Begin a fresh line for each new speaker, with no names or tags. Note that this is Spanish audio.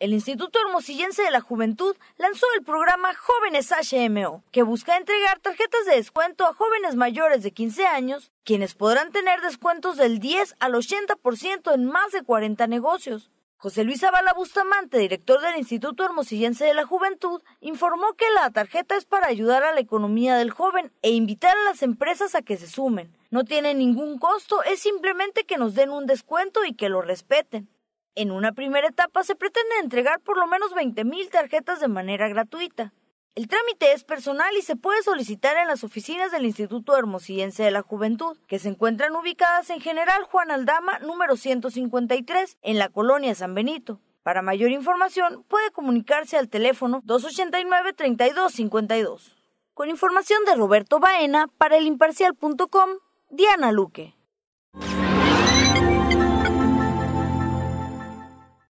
El Instituto Hermosillense de la Juventud lanzó el programa Jóvenes HMO, que busca entregar tarjetas de descuento a jóvenes mayores de 15 años, quienes podrán tener descuentos del 10 al 80% en más de 40 negocios. José Luis Abala Bustamante, director del Instituto Hermosillense de la Juventud, informó que la tarjeta es para ayudar a la economía del joven e invitar a las empresas a que se sumen. No tiene ningún costo, es simplemente que nos den un descuento y que lo respeten. En una primera etapa se pretende entregar por lo menos 20.000 tarjetas de manera gratuita. El trámite es personal y se puede solicitar en las oficinas del Instituto Hermosillense de la Juventud, que se encuentran ubicadas en General Juan Aldama, número 153, en la colonia San Benito. Para mayor información, puede comunicarse al teléfono 289-3252. Con información de Roberto Baena para elimparcial.com, Diana Luque.